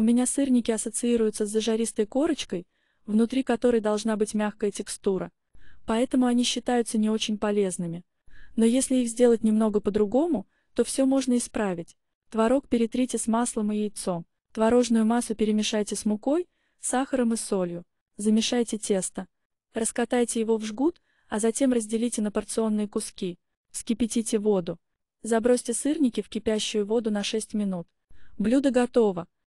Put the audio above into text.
У меня сырники ассоциируются с зажаристой корочкой, внутри которой должна быть мягкая текстура, поэтому они считаются не очень полезными. Но если их сделать немного по-другому, то все можно исправить. Творог перетрите с маслом и яйцом, творожную массу перемешайте с мукой, сахаром и солью, замешайте тесто, раскатайте его в жгут, а затем разделите на порционные куски, вскипятите воду, забросьте сырники в кипящую воду на 6 минут. Блюдо готово.